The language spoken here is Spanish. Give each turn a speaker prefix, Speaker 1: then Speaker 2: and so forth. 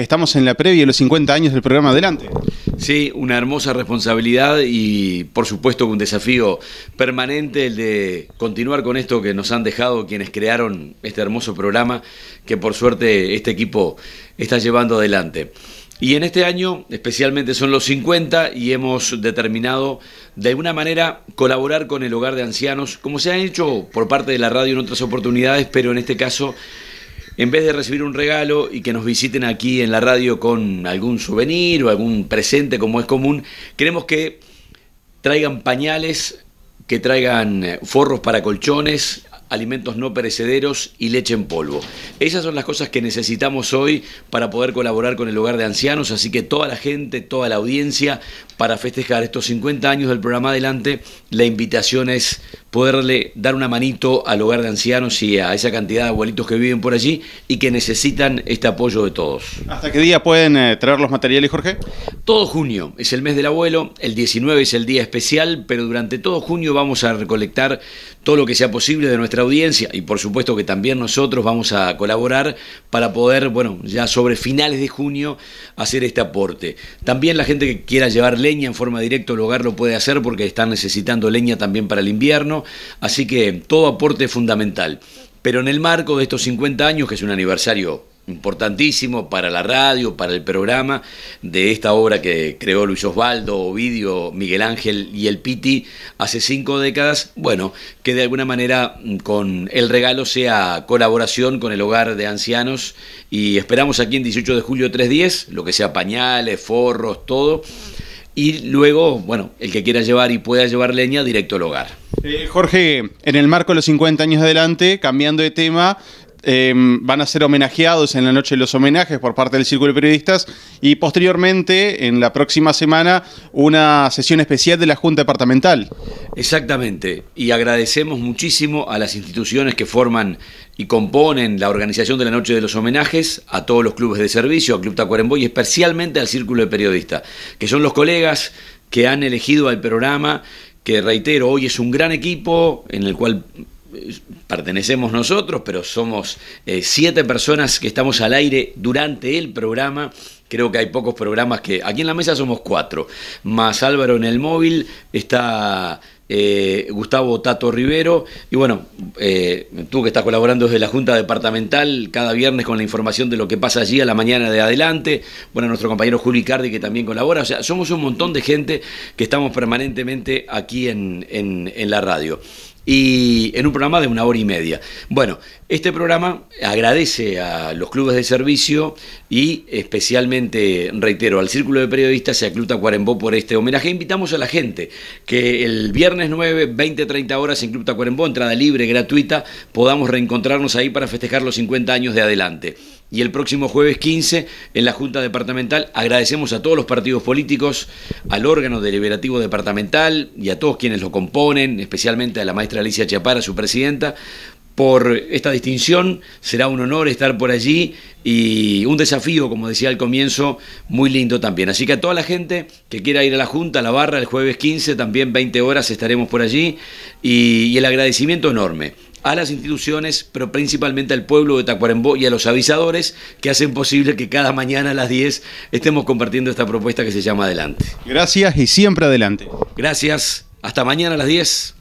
Speaker 1: Estamos en la previa de los 50 años del programa Adelante.
Speaker 2: Sí, una hermosa responsabilidad y por supuesto un desafío permanente el de continuar con esto que nos han dejado quienes crearon este hermoso programa que por suerte este equipo está llevando adelante. Y en este año especialmente son los 50 y hemos determinado de alguna manera colaborar con el hogar de ancianos, como se ha hecho por parte de la radio en otras oportunidades, pero en este caso en vez de recibir un regalo y que nos visiten aquí en la radio con algún souvenir o algún presente como es común, queremos que traigan pañales, que traigan eh, forros para colchones, alimentos no perecederos y leche en polvo. Esas son las cosas que necesitamos hoy para poder colaborar con el hogar de ancianos, así que toda la gente, toda la audiencia, para festejar estos 50 años del programa Adelante, la invitación es poderle dar una manito al hogar de ancianos y a esa cantidad de abuelitos que viven por allí y que necesitan este apoyo de todos. ¿Hasta qué día pueden eh, traer los materiales, Jorge? Todo junio es el mes del abuelo, el 19 es el día especial, pero durante todo junio vamos a recolectar todo lo que sea posible de nuestra audiencia y por supuesto que también nosotros vamos a colaborar para poder, bueno, ya sobre finales de junio hacer este aporte. También la gente que quiera llevar leña en forma directa al hogar lo puede hacer porque están necesitando leña también para el invierno Así que todo aporte es fundamental. Pero en el marco de estos 50 años, que es un aniversario importantísimo para la radio, para el programa, de esta obra que creó Luis Osvaldo, Ovidio, Miguel Ángel y el Piti hace cinco décadas, bueno, que de alguna manera mm, con el regalo sea colaboración con el hogar de ancianos y esperamos aquí en 18 de julio 310, lo que sea pañales, forros, todo, y luego, bueno, el que quiera llevar y pueda llevar leña, directo al hogar. Eh, Jorge,
Speaker 1: en el marco de los 50 años adelante, cambiando de tema, eh, van a ser homenajeados en la noche de los homenajes por parte del Círculo de Periodistas y posteriormente, en la próxima semana, una sesión especial de la Junta Departamental.
Speaker 2: Exactamente, y agradecemos muchísimo a las instituciones que forman y componen la organización de la noche de los homenajes, a todos los clubes de servicio, a Club Tacuarembó y especialmente al Círculo de Periodistas, que son los colegas que han elegido al programa que reitero, hoy es un gran equipo en el cual eh, pertenecemos nosotros, pero somos eh, siete personas que estamos al aire durante el programa. Creo que hay pocos programas que... Aquí en la mesa somos cuatro, más Álvaro en el móvil, está eh, Gustavo Tato Rivero. Y bueno, eh, tú que estás colaborando desde la Junta Departamental cada viernes con la información de lo que pasa allí a la mañana de adelante. Bueno, nuestro compañero Juli Cardi que también colabora. O sea, somos un montón de gente que estamos permanentemente aquí en, la radio y en un programa de una hora y media. Bueno, este programa agradece a los clubes de servicio y especialmente, reitero, al Círculo de Periodistas y a Cuarembó por este homenaje. Invitamos a la gente que el viernes 9, 20, 30 horas en Club Tacuarembó, entrada libre, gratuita, podamos reencontrarnos ahí para festejar los 50 años de adelante. Y el próximo jueves 15, en la Junta Departamental, agradecemos a todos los partidos políticos, al órgano deliberativo departamental y a todos quienes lo componen, especialmente a la maestra Alicia Chapara, su presidenta, por esta distinción. Será un honor estar por allí y un desafío, como decía al comienzo, muy lindo también. Así que a toda la gente que quiera ir a la Junta, a la barra, el jueves 15, también 20 horas estaremos por allí y, el agradecimiento enorme a las instituciones, pero principalmente al pueblo de Tacuarembó y a los avisadores que hacen posible que cada mañana a las 10 estemos compartiendo esta propuesta que se llama Adelante.
Speaker 1: Gracias y siempre adelante.
Speaker 2: Gracias. Hasta mañana a las 10.